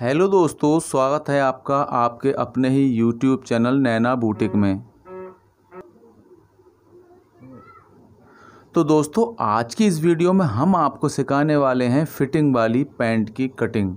Hello दोस्तों स्वागत है आपका आपके अपने ही यूट्यूब चैनल नैना बूटिक में तो दोस्तों आज की इस वीडियो में हम आपको सिखाने वाले हैं फिटिंग वाली पैंट की कटिंग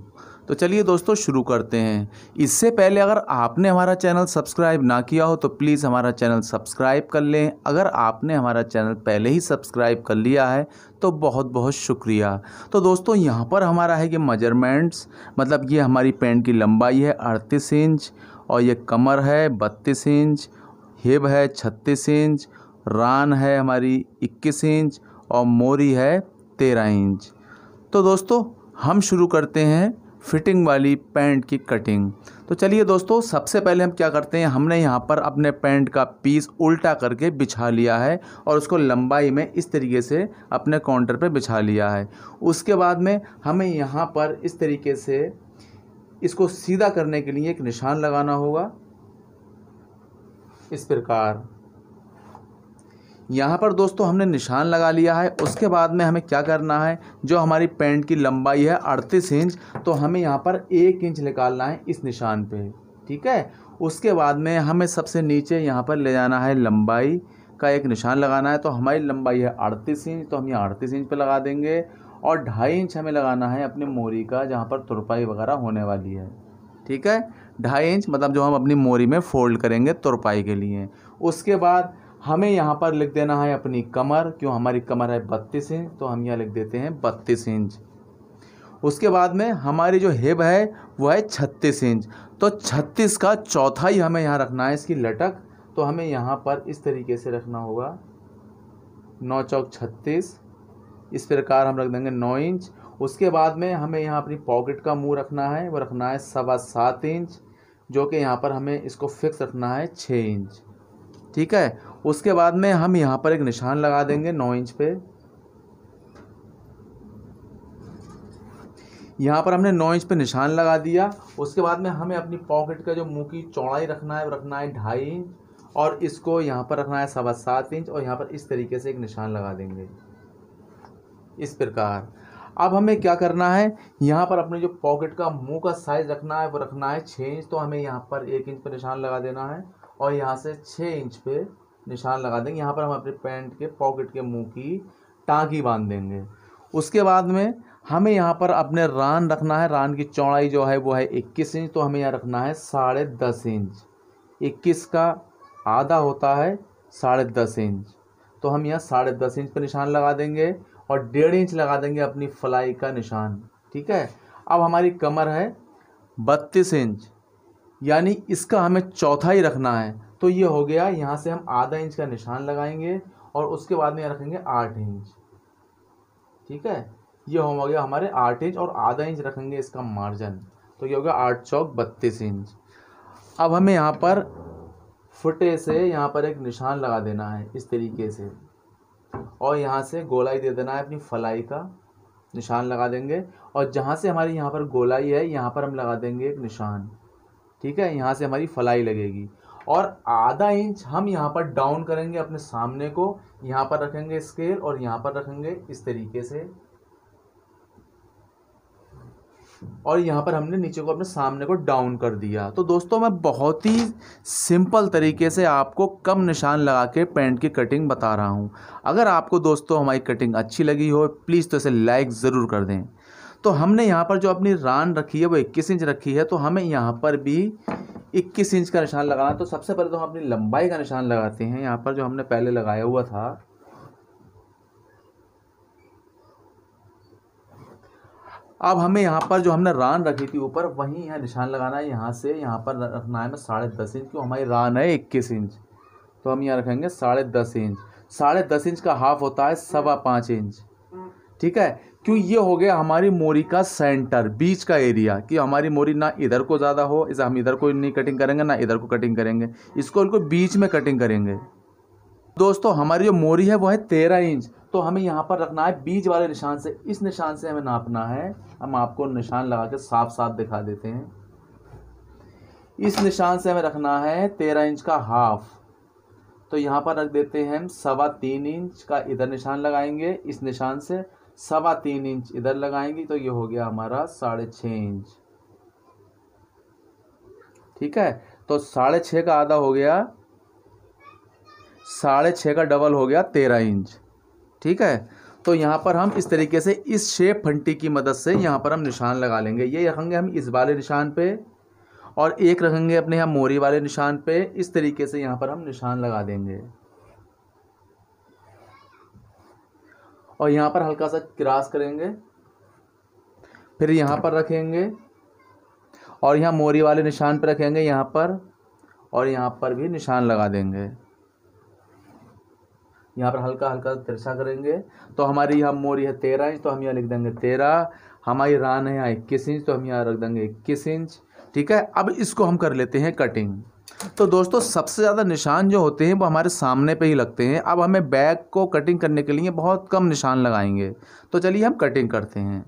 तो चलिए दोस्तों शुरू करते हैं इससे पहले अगर आपने हमारा चैनल सब्सक्राइब ना किया हो तो प्लीज़ हमारा चैनल सब्सक्राइब कर लें अगर आपने हमारा चैनल पहले ही सब्सक्राइब कर लिया है तो बहुत बहुत शुक्रिया तो दोस्तों यहाँ पर हमारा है ये मजरमेंट्स मतलब ये हमारी पेंट की लंबाई है अड़तीस इंच और ये कमर है बत्तीस इंच हिब है छत्तीस इंच रान है हमारी इक्कीस इंच और मोरी है तेरह इंच तो दोस्तों हम शुरू करते हैं फिटिंग वाली पैंट की कटिंग तो चलिए दोस्तों सबसे पहले हम क्या करते हैं हमने यहाँ पर अपने पैंट का पीस उल्टा करके बिछा लिया है और उसको लंबाई में इस तरीके से अपने काउंटर पे बिछा लिया है उसके बाद में हमें यहाँ पर इस तरीके से इसको सीधा करने के लिए एक निशान लगाना होगा इस प्रकार यहाँ पर दोस्तों हमने निशान लगा लिया है उसके बाद में हमें क्या करना है जो हमारी पेंट की लंबाई है अड़तीस इंच तो हमें यहाँ पर एक इंच निकालना है इस निशान पे ठीक है उसके बाद में हमें सबसे नीचे यहाँ पर ले जाना है लंबाई का एक निशान लगाना है तो हमारी लंबाई है अड़तीस इंच तो हम यहाँ अड़तीस इंच पर लगा देंगे और ढाई इंच हमें लगाना है अपनी मोरी का जहाँ पर तुरपाई वगैरह होने वाली है ठीक है ढाई इंच मतलब जो हम अपनी मोरी में फोल्ड करेंगे तुरपाई के लिए उसके बाद हमें यहाँ पर लिख देना है अपनी कमर क्यों हमारी कमर है बत्तीस इंच तो हम यहाँ लिख देते हैं बत्तीस इंच उसके बाद में हमारी जो हिब है वह है छत्तीस इंच तो छत्तीस का चौथा ही हमें यहाँ रखना है इसकी लटक तो हमें यहाँ पर इस तरीके से रखना होगा नौ चौक छत्तीस इस प्रकार हम रख देंगे नौ इंच उसके बाद में हमें यहाँ अपनी पॉकेट का मुंह रखना है वो रखना है सवा सात इंच जो कि यहाँ पर हमें इसको फिक्स रखना है छः इंच ठीक है उसके बाद में हम यहाँ पर एक निशान लगा देंगे नौ इंच पे यहाँ पर हमने नौ इंच पे निशान लगा दिया उसके बाद में हमें अपनी पॉकेट का जो मुंह की चौड़ाई रखना है वो रखना है ढाई इंच और इसको यहाँ पर रखना है सवा सात इंच और यहाँ पर इस तरीके से एक निशान लगा देंगे इस प्रकार अब हमें क्या करना है यहाँ पर अपने जो पॉकेट का मुंह का साइज़ रखना है वो रखना है छः इंच तो हमें यहाँ पर एक इंच पर निशान लगा देना है और यहाँ से छः इंच पे निशान लगा देंगे यहाँ पर हम अपने पैंट के पॉकेट के मुंह की टाँकी बांध देंगे उसके बाद में हमें यहाँ पर अपने रान रखना है रान की चौड़ाई जो है वो है इक्कीस इंच तो हमें यहाँ रखना है साढ़े दस इंच इक्कीस का आधा होता है साढ़े दस इंच तो हम यहाँ साढ़े दस इंच पर निशान लगा देंगे और डेढ़ इंच लगा देंगे अपनी फ्लाई का निशान ठीक है अब हमारी कमर है बत्तीस इंच यानी इसका हमें चौथा ही रखना है तो ये हो गया यहाँ से हम आधा इंच का निशान लगाएंगे और उसके बाद में रखेंगे आठ इंच ठीक है ये हो गया हमारे आठ इंच और आधा इंच रखेंगे इसका मार्जिन तो ये हो गया आठ चौक बत्तीस इंच अब हमें यहाँ पर फुटे से यहाँ पर एक निशान लगा देना है इस तरीके से और यहाँ से गोलाई दे देना है अपनी फलाई का निशान लगा देंगे और जहाँ से हमारी यहाँ पर गोलाई है यहाँ पर हम लगा देंगे एक निशान ठीक है यहाँ से हमारी फलाई लगेगी और आधा इंच हम यहाँ पर डाउन करेंगे अपने सामने को यहाँ पर रखेंगे स्केल और यहाँ पर रखेंगे इस तरीके से और यहाँ पर हमने नीचे को अपने सामने को डाउन कर दिया तो दोस्तों मैं बहुत ही सिंपल तरीके से आपको कम निशान लगा के पेंट की कटिंग बता रहा हूँ अगर आपको दोस्तों हमारी कटिंग अच्छी लगी हो प्लीज़ तो इसे लाइक ज़रूर कर दें तो हमने यहाँ पर जो अपनी रान रखी है वो इक्कीस इंच रखी है तो हमें यहाँ पर भी इक्कीस इंच का निशान लगाना तो सबसे पहले तो हम अपनी लंबाई का निशान लगाते हैं यहाँ पर जो हमने पहले लगाया हुआ था अब हमें यहाँ पर जो हमने रान रखी थी ऊपर वहीं यहाँ निशान लगाना है यहाँ से यहाँ पर रखना है हमें साढ़े दस इंच क्यों हमारी रान है इक्कीस इंच तो हम यहाँ रखेंगे साढ़े दस इंच साढ़े दस इंच का हाफ होता है सवा पाँच इंच ठीक है क्यों ये हो गया हमारी मोरी का सेंटर बीच का एरिया कि हमारी मोरी ना इधर को ज़्यादा हो इसे हम इधर को नहीं कटिंग करेंगे ना इधर को कटिंग करेंगे इसको इनको बीच में कटिंग करेंगे दोस्तों हमारी जो मोरी है वो है तेरह इंच तो हमें यहाँ पर रखना है बीज वाले निशान से इस निशान से हमें नापना है हम आपको निशान लगा के साफ साफ दिखा देते हैं इस निशान से हमें रखना है तेरह इंच का हाफ तो यहाँ पर रख देते हैं हम सवा तीन इंच का इधर निशान लगाएंगे इस निशान से सवा तीन इंच इधर लगाएंगी तो ये हो गया हमारा साढ़े छ इंच ठीक है तो साढ़े छः का आधा हो गया साढ़े छः का डबल हो गया तेरह इंच ठीक है तो यहां पर हम इस तरीके से इस शेप फंटी की मदद से यहां पर हम निशान लगा लेंगे ये रखेंगे हम इस वाले निशान पे और एक रखेंगे अपने यहां मोरी वाले निशान पे इस तरीके से यहां पर हम निशान लगा देंगे और यहाँ पर हल्का सा क्रॉस करेंगे फिर यहाँ पर रखेंगे और यहाँ मोरी वाले निशान पर रखेंगे यहाँ पर और यहाँ पर भी निशान लगा देंगे यहाँ पर हल्का हल्का तिरछा करेंगे तो हमारी यहाँ मोरी है तेरह इंच तो हम यहाँ लिख देंगे तेरह हमारी रान है यहाँ इक्कीस इंच तो हम यहाँ रख देंगे इक्कीस इंच ठीक है अब इसको हम कर लेते हैं कटिंग तो दोस्तों सबसे ज़्यादा निशान जो होते हैं वो हमारे सामने पे ही लगते हैं अब हमें बैग को कटिंग करने के लिए बहुत कम निशान लगाएंगे तो चलिए हम कटिंग करते हैं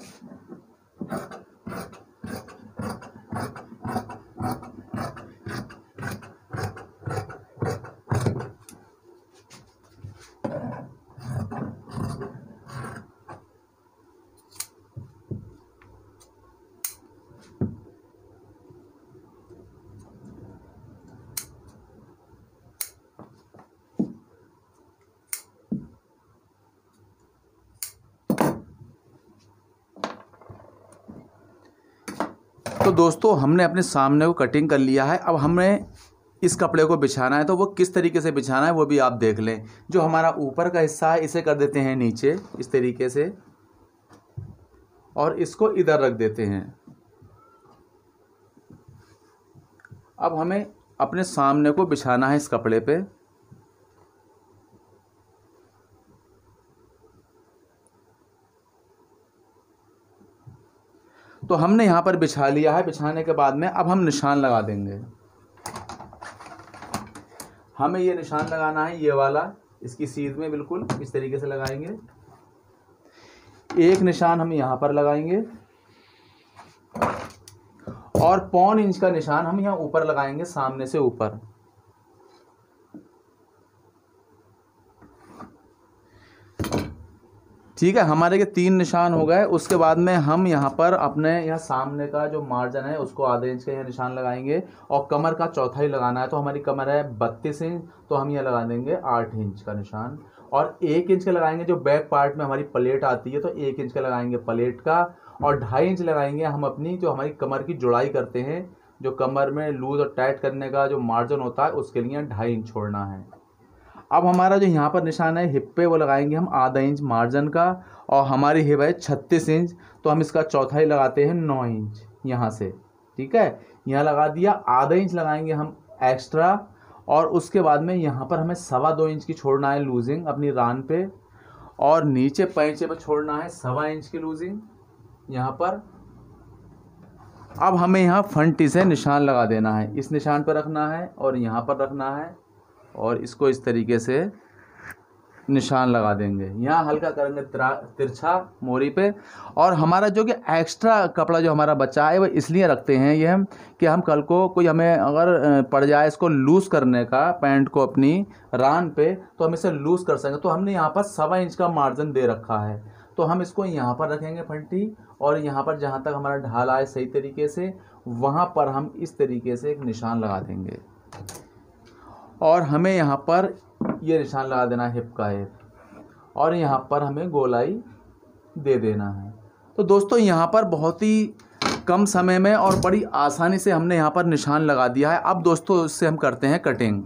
yourself. तो दोस्तों हमने अपने सामने को कटिंग कर लिया है अब हमें इस कपड़े को बिछाना है तो वो किस तरीके से बिछाना है वो भी आप देख लें जो हमारा ऊपर का हिस्सा है इसे कर देते हैं नीचे इस तरीके से और इसको इधर रख देते हैं अब हमें अपने सामने को बिछाना है इस कपड़े पे तो हमने यहाँ पर बिछा लिया है बिछाने के बाद में अब हम निशान लगा देंगे हमें ये निशान लगाना है ये वाला इसकी सीध में बिल्कुल इस तरीके से लगाएंगे एक निशान हम यहाँ पर लगाएंगे और पौन इंच का निशान हम यहाँ ऊपर लगाएंगे सामने से ऊपर ठीक है हमारे के तीन निशान हो गए उसके बाद में हम यहाँ पर अपने यहाँ सामने का जो मार्जिन है उसको आधे इंच का यहाँ निशान लगाएंगे और कमर का चौथा ही लगाना है तो हमारी कमर है बत्तीस इंच तो हम यहाँ लगा देंगे आठ इंच का निशान और एक इंच का लगाएंगे जो बैक पार्ट में हमारी प्लेट आती है तो एक इंच का लगाएंगे प्लेट का और ढाई इंच लगाएंगे हम अपनी जो हमारी कमर की जुड़ाई करते हैं जो कमर में लूज और टाइट करने का जो मार्जिन होता है उसके लिए ढाई इंच छोड़ना है अब हमारा जो यहाँ पर निशान है हिप पे वो लगाएंगे हम आधा इंच मार्जिन का और हमारी हिप है छत्तीस इंच तो हम इसका चौथाई लगाते हैं नौ इंच यहाँ से ठीक है यहाँ लगा दिया आधा इंच लगाएंगे हम एक्स्ट्रा और उसके बाद में यहाँ पर हमें सवा दो इंच की छोड़ना है लूजिंग अपनी रान पे और नीचे पैंचे पर छोड़ना है सवा इंच की लूजिंग यहाँ पर अब हमें यहाँ फंटी से निशान लगा देना है इस निशान पर रखना है और यहाँ पर रखना है और इसको इस तरीके से निशान लगा देंगे यहाँ हल्का करेंगे तिरछा मोरी पे और हमारा जो कि एक्स्ट्रा कपड़ा जो हमारा बचा है वह इसलिए रखते हैं ये हम कि हम कल को कोई हमें अगर पड़ जाए इसको लूज़ करने का पैंट को अपनी रान पे तो हम इसे लूज़ कर सकें तो हमने यहाँ पर सवा इंच का मार्जिन दे रखा है तो हम इसको यहाँ पर रखेंगे फंटी और यहाँ पर जहाँ तक हमारा ढाल आए सही तरीके से वहाँ पर हम इस तरीके से एक निशान लगा देंगे और हमें यहाँ पर ये निशान लगा देना है हिप का हिप और यहाँ पर हमें गोलाई दे देना है तो दोस्तों यहाँ पर बहुत ही कम समय में और बड़ी आसानी से हमने यहाँ पर निशान लगा दिया है अब दोस्तों इससे हम करते हैं कटिंग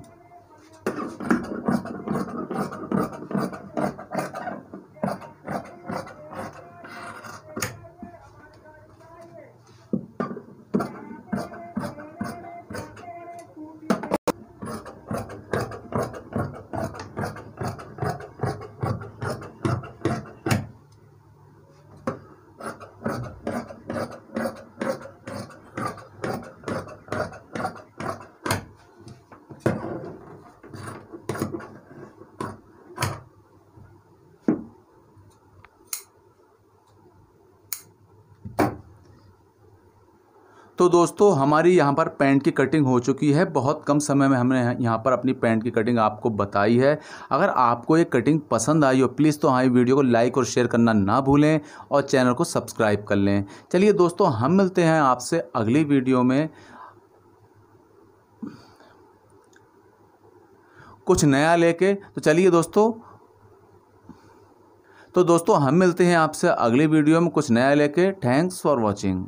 तो दोस्तों हमारी यहाँ पर पैंट की कटिंग हो चुकी है बहुत कम समय में हमने यहाँ पर अपनी पैंट की कटिंग आपको बताई है अगर आपको ये कटिंग पसंद आई हो प्लीज़ तो हमारी वीडियो को लाइक और शेयर करना ना भूलें और चैनल को सब्सक्राइब कर लें चलिए दोस्तों हम मिलते हैं आपसे अगली वीडियो में कुछ नया लेके तो चलिए दोस्तों तो दोस्तों हम मिलते हैं आपसे अगली वीडियो में कुछ नया लेके थैंक्स फॉर वॉचिंग